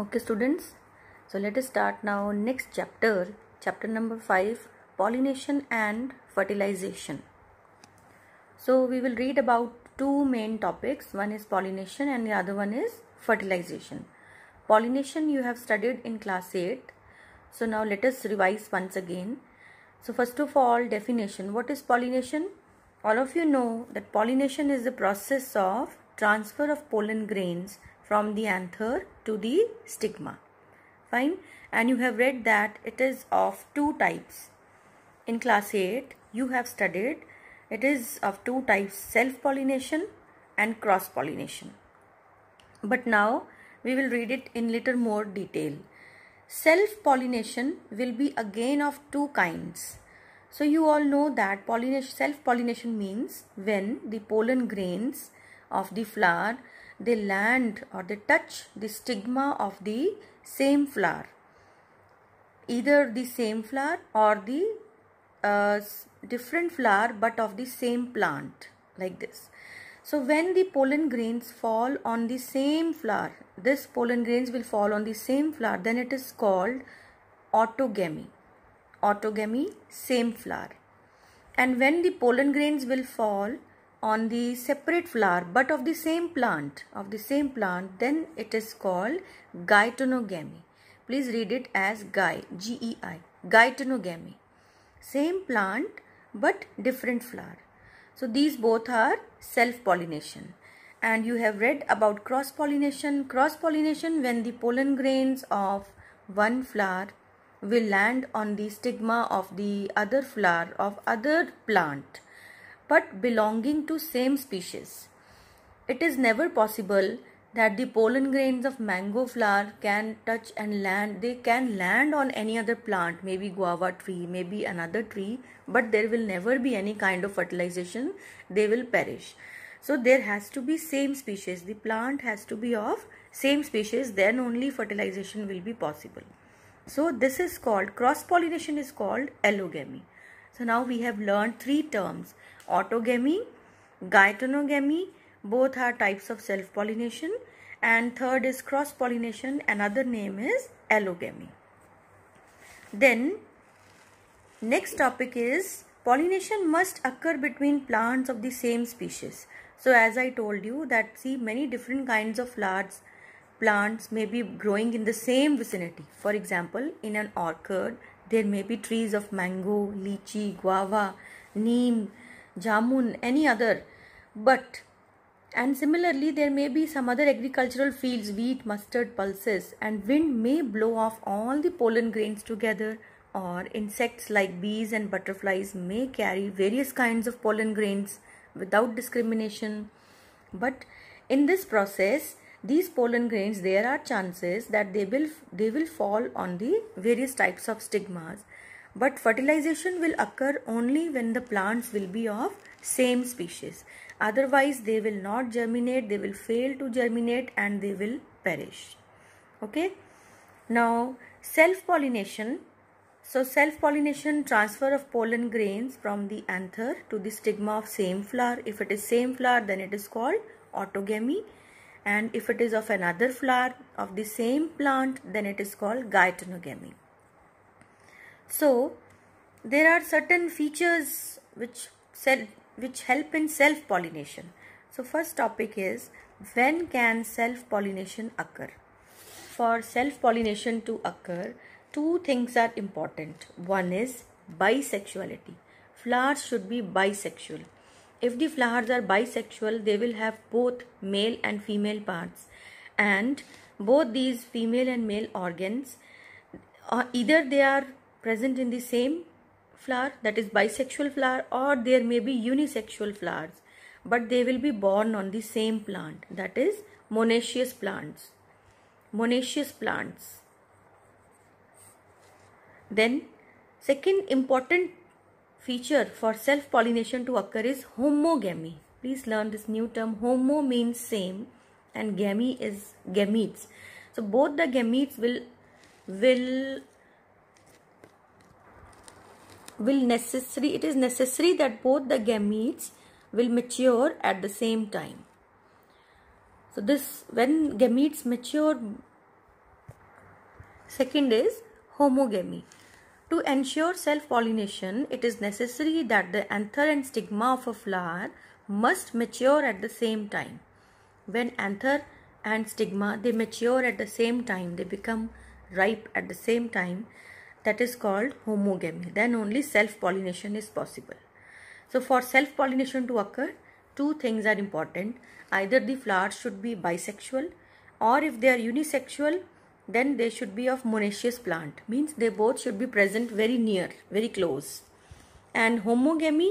okay students so let us start now next chapter chapter number 5 pollination and fertilization so we will read about two main topics one is pollination and the other one is fertilization pollination you have studied in class 8 so now let us revise once again so first of all definition what is pollination all of you know that pollination is the process of transfer of pollen grains from the anther to the stigma. Fine. And you have read that it is of two types. In class 8, you have studied it is of two types self pollination and cross pollination. But now we will read it in little more detail. Self pollination will be again of two kinds. So you all know that pollination, self pollination means when the pollen grains of the flower they land or they touch the stigma of the same flower either the same flower or the uh, different flower but of the same plant like this so when the pollen grains fall on the same flower this pollen grains will fall on the same flower then it is called autogamy autogamy same flower and when the pollen grains will fall on the separate flower but of the same plant of the same plant then it is called gaitonogamy please read it as gai g e i gaitonogamy same plant but different flower so these both are self pollination and you have read about cross pollination cross pollination when the pollen grains of one flower will land on the stigma of the other flower of other plant but belonging to same species. It is never possible that the pollen grains of mango flower can touch and land they can land on any other plant maybe guava tree maybe another tree but there will never be any kind of fertilization they will perish so there has to be same species the plant has to be of same species then only fertilization will be possible so this is called cross pollination is called allogamy so now we have learned three terms autogamy, gynotonomy, both are types of self-pollination and third is cross-pollination, another name is allogamy. Then next topic is pollination must occur between plants of the same species. So as I told you that see many different kinds of flowers plants may be growing in the same vicinity. For example, in an orchard, there may be trees of mango, lychee, guava, neem, jamun, any other. But and similarly, there may be some other agricultural fields, wheat, mustard, pulses, and wind may blow off all the pollen grains together, or insects like bees and butterflies may carry various kinds of pollen grains without discrimination. But in this process, these pollen grains, there are chances that they will they will fall on the various types of stigmas but fertilization will occur only when the plants will be of same species. Otherwise, they will not germinate, they will fail to germinate and they will perish. Okay. Now, self-pollination. So, self-pollination transfer of pollen grains from the anther to the stigma of same flower. If it is same flower, then it is called autogamy and if it is of another flower of the same plant then it is called gynotonomy. So, there are certain features which cell, which help in self pollination. So, first topic is when can self pollination occur? For self pollination to occur, two things are important. One is bisexuality. Flowers should be bisexual. If the flowers are bisexual, they will have both male and female parts, and both these female and male organs, uh, either they are present in the same flower that is bisexual flower or there may be unisexual flowers but they will be born on the same plant that is monoecious plants monoecious plants then second important feature for self pollination to occur is homogamy please learn this new term homo means same and gamy is gametes so both the gametes will will will necessary it is necessary that both the gametes will mature at the same time so this when gametes mature second is homogamy to ensure self pollination it is necessary that the anther and stigma of a flower must mature at the same time when anther and stigma they mature at the same time they become ripe at the same time that is called homogamy. Then only self-pollination is possible. So for self-pollination to occur, two things are important. Either the flowers should be bisexual or if they are unisexual, then they should be of monoecious plant. Means they both should be present very near, very close. And homogamy,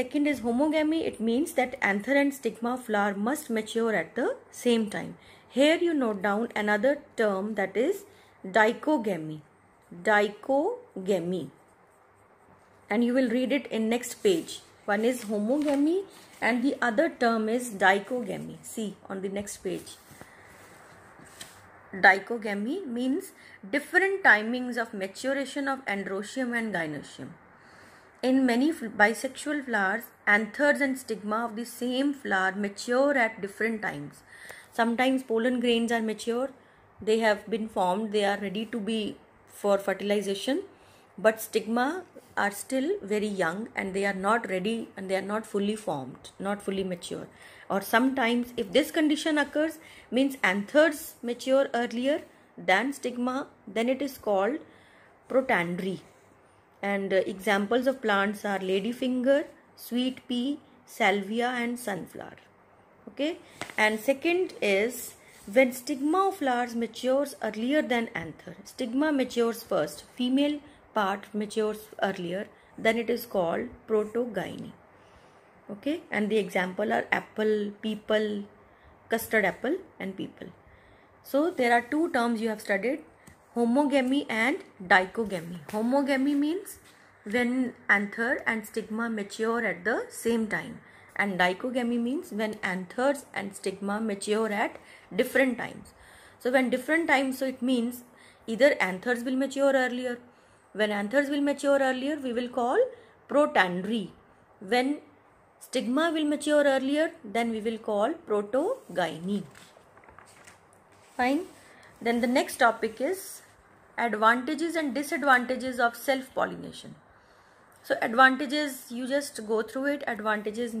second is homogamy. It means that anther and stigma of flower must mature at the same time. Here you note down another term that is dichogamy. Dichogamy. And you will read it in next page. One is homogamy and the other term is dichogamy. See on the next page. Dichogamy means different timings of maturation of androsium and gynoecium. In many bisexual flowers, anthers and stigma of the same flower mature at different times. Sometimes pollen grains are mature, they have been formed, they are ready to be for fertilization but stigma are still very young and they are not ready and they are not fully formed not fully mature or sometimes if this condition occurs means anthers mature earlier than stigma then it is called protandry and uh, examples of plants are ladyfinger sweet pea salvia and sunflower okay and second is when stigma of flowers matures earlier than anther, stigma matures first, female part matures earlier, then it is called protogyny. Okay, and the example are apple, people, custard apple, and people. So there are two terms you have studied homogamy and dichogamy. Homogamy means when anther and stigma mature at the same time and dichogamy means when anthers and stigma mature at different times so when different times so it means either anthers will mature earlier when anthers will mature earlier we will call protandry when stigma will mature earlier then we will call protogyny fine then the next topic is advantages and disadvantages of self pollination so advantages you just go through it advantages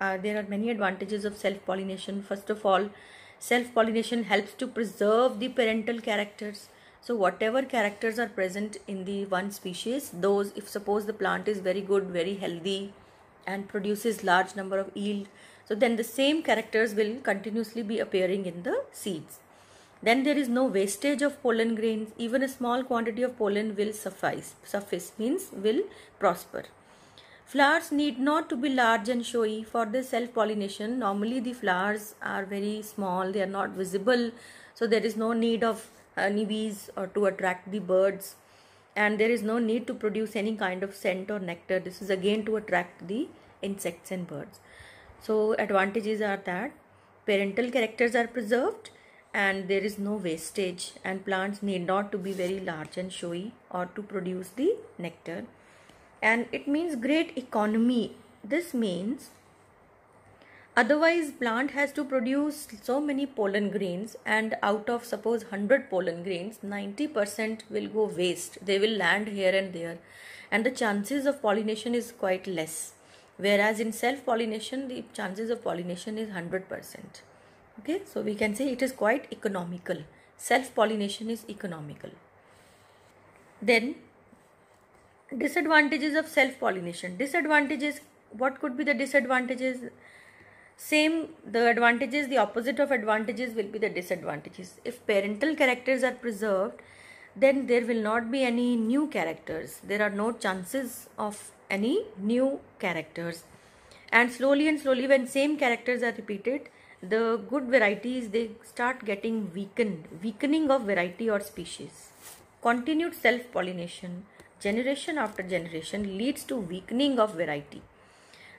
uh, there are many advantages of self pollination first of all self pollination helps to preserve the parental characters so whatever characters are present in the one species those if suppose the plant is very good very healthy and produces large number of yield so then the same characters will continuously be appearing in the seeds then there is no wastage of pollen grains even a small quantity of pollen will suffice suffice means will prosper Flowers need not to be large and showy for their self-pollination. Normally the flowers are very small, they are not visible. So there is no need of honeybees or to attract the birds. And there is no need to produce any kind of scent or nectar. This is again to attract the insects and birds. So advantages are that parental characters are preserved and there is no wastage and plants need not to be very large and showy or to produce the nectar and it means great economy this means otherwise plant has to produce so many pollen grains and out of suppose 100 pollen grains 90% will go waste they will land here and there and the chances of pollination is quite less whereas in self pollination the chances of pollination is 100% okay so we can say it is quite economical self pollination is economical then disadvantages of self pollination disadvantages what could be the disadvantages same the advantages the opposite of advantages will be the disadvantages if parental characters are preserved then there will not be any new characters there are no chances of any new characters and slowly and slowly when same characters are repeated the good varieties they start getting weakened weakening of variety or species continued self pollination generation after generation leads to weakening of variety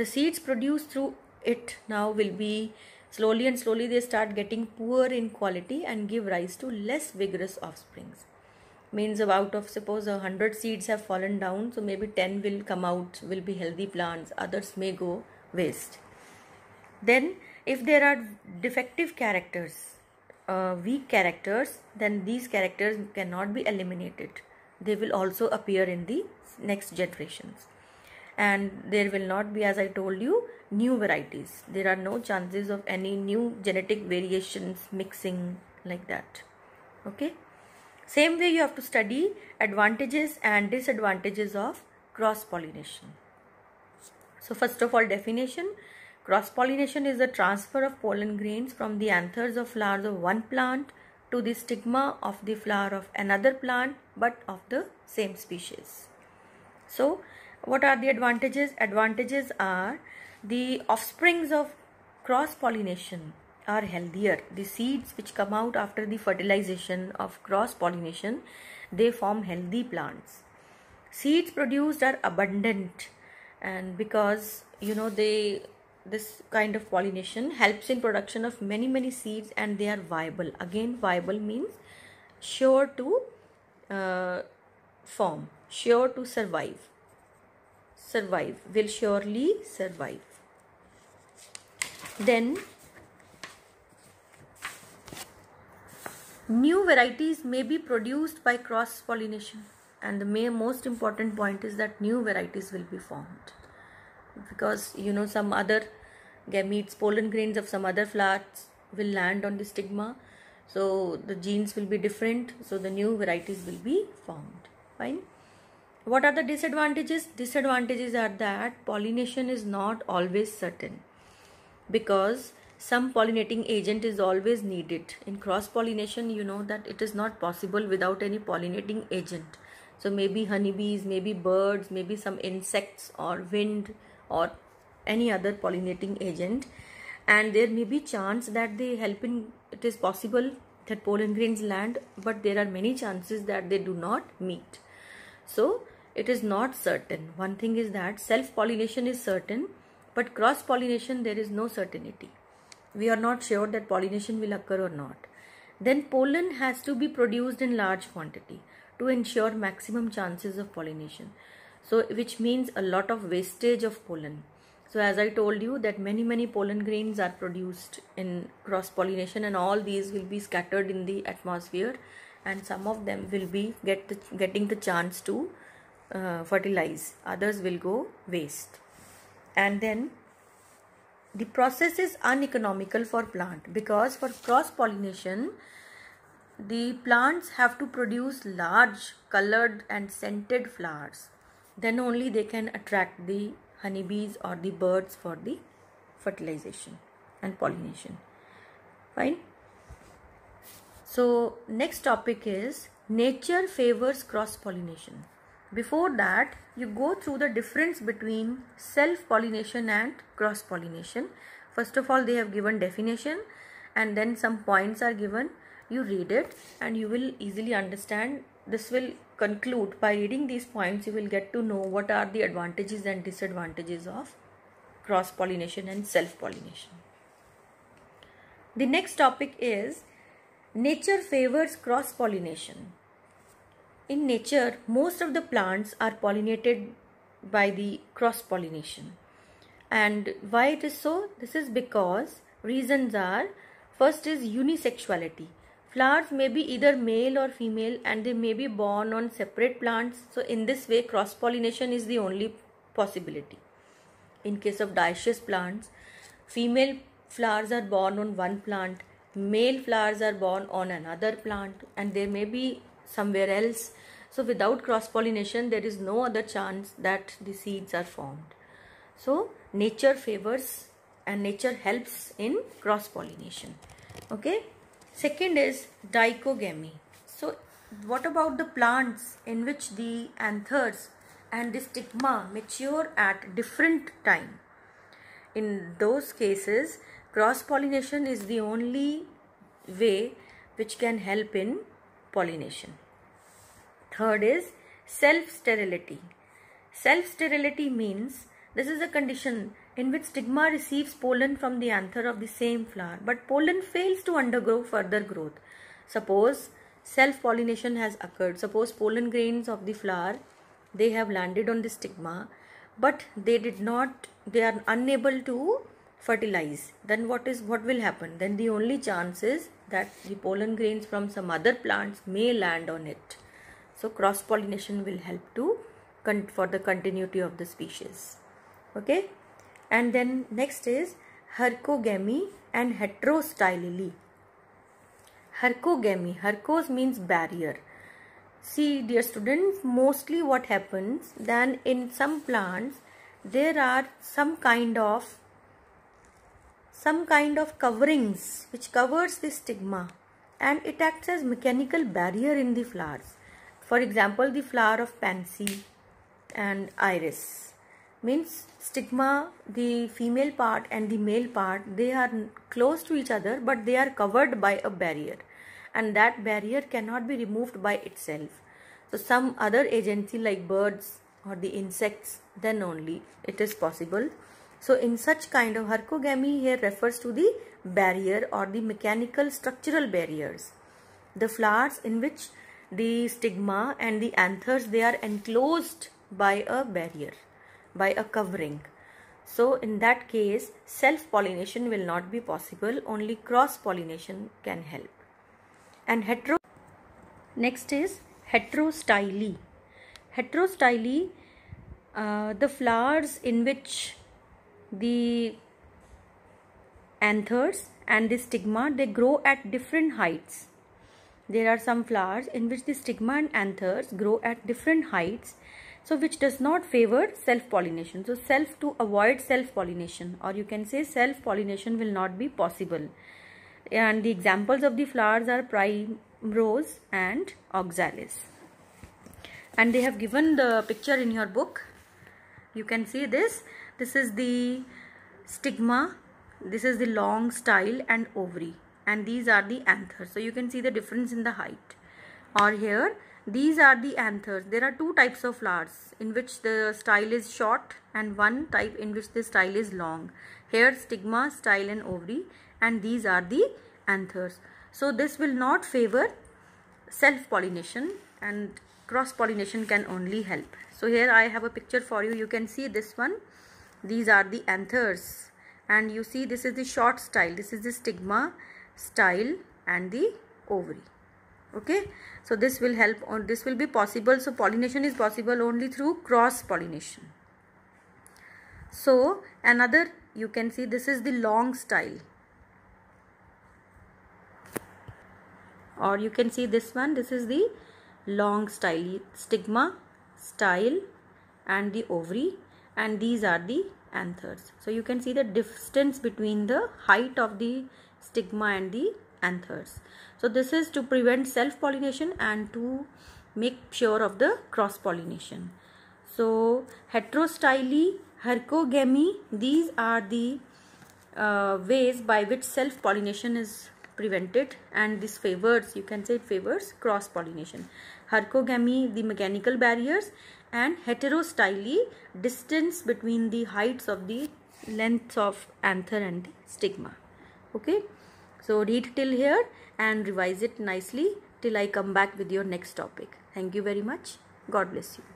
the seeds produced through it now will be slowly and slowly they start getting poor in quality and give rise to less vigorous offsprings means out of suppose 100 seeds have fallen down so maybe 10 will come out will be healthy plants others may go waste then if there are defective characters uh, weak characters then these characters cannot be eliminated they will also appear in the next generations and there will not be as i told you new varieties there are no chances of any new genetic variations mixing like that okay same way you have to study advantages and disadvantages of cross pollination so first of all definition cross pollination is the transfer of pollen grains from the anthers of flowers of one plant to the stigma of the flower of another plant but of the same species. So, what are the advantages? Advantages are the offsprings of cross pollination are healthier. The seeds which come out after the fertilization of cross pollination, they form healthy plants. Seeds produced are abundant and because you know they this kind of pollination helps in production of many many seeds and they are viable again viable means sure to uh, form sure to survive survive will surely survive then new varieties may be produced by cross pollination and the may, most important point is that new varieties will be formed because you know some other gametes pollen grains of some other flowers will land on the stigma so the genes will be different so the new varieties will be formed fine what are the disadvantages disadvantages are that pollination is not always certain because some pollinating agent is always needed in cross pollination you know that it is not possible without any pollinating agent so maybe honeybees maybe birds maybe some insects or wind or any other pollinating agent and there may be chance that they help in it is possible that pollen grains land but there are many chances that they do not meet so it is not certain one thing is that self pollination is certain but cross pollination there is no certainty we are not sure that pollination will occur or not then pollen has to be produced in large quantity to ensure maximum chances of pollination so which means a lot of wastage of pollen so as I told you that many many pollen grains are produced in cross pollination and all these will be scattered in the atmosphere and some of them will be get the, getting the chance to uh, fertilize others will go waste and then the process is uneconomical for plant because for cross pollination the plants have to produce large colored and scented flowers then only they can attract the honeybees or the birds for the fertilization and pollination fine so next topic is nature favors cross pollination before that you go through the difference between self pollination and cross pollination first of all they have given definition and then some points are given you read it and you will easily understand this will conclude by reading these points you will get to know what are the advantages and disadvantages of cross pollination and self pollination the next topic is nature favors cross pollination in nature most of the plants are pollinated by the cross pollination and why it is so this is because reasons are first is unisexuality Flowers may be either male or female and they may be born on separate plants. So in this way cross pollination is the only possibility. In case of dioecious plants, female flowers are born on one plant, male flowers are born on another plant and they may be somewhere else. So without cross pollination there is no other chance that the seeds are formed. So nature favors and nature helps in cross pollination. Okay. Second is dichogamy. So what about the plants in which the anthers and the stigma mature at different time? In those cases, cross-pollination is the only way which can help in pollination. Third is self-sterility. Self-sterility means this is a condition in which stigma receives pollen from the anther of the same flower, but pollen fails to undergo further growth. Suppose self pollination has occurred, suppose pollen grains of the flower they have landed on the stigma, but they did not, they are unable to fertilize. Then what is what will happen? Then the only chance is that the pollen grains from some other plants may land on it. So cross pollination will help to for the continuity of the species. Okay and then next is herkogamy and heterostyly. herkogamy hercos means barrier. See dear students, mostly what happens then in some plants there are some kind of some kind of coverings which covers the stigma and it acts as mechanical barrier in the flowers. For example, the flower of pansy and iris means stigma the female part and the male part they are close to each other but they are covered by a barrier and that barrier cannot be removed by itself so some other agency like birds or the insects then only it is possible so in such kind of herkogamy, here refers to the barrier or the mechanical structural barriers the flowers in which the stigma and the anthers they are enclosed by a barrier by a covering. So in that case, self-pollination will not be possible, only cross-pollination can help. And hetero Next is heterostyly. Heterostyly, uh, the flowers in which the anthers and the stigma, they grow at different heights. There are some flowers in which the stigma and anthers grow at different heights so which does not favor self-pollination. So self to avoid self-pollination or you can say self-pollination will not be possible. And the examples of the flowers are primrose and oxalis. And they have given the picture in your book. You can see this. This is the stigma. This is the long style and ovary. And these are the anthers. So you can see the difference in the height. Or here these are the anthers. There are two types of flowers in which the style is short and one type in which the style is long. Here stigma, style and ovary and these are the anthers. So this will not favor self-pollination and cross-pollination can only help. So here I have a picture for you. You can see this one. These are the anthers and you see this is the short style. This is the stigma, style and the ovary okay so this will help on this will be possible so pollination is possible only through cross pollination so another you can see this is the long style or you can see this one this is the long style stigma style and the ovary and these are the anthers so you can see the distance between the height of the stigma and the anthers so this is to prevent self pollination and to make sure of the cross pollination so heterostyly herkogamy, these are the uh, ways by which self pollination is prevented and this favors you can say it favors cross pollination Herkogamy, the mechanical barriers and heterostyly distance between the heights of the lengths of anther and the stigma okay so read till here and revise it nicely till I come back with your next topic. Thank you very much. God bless you.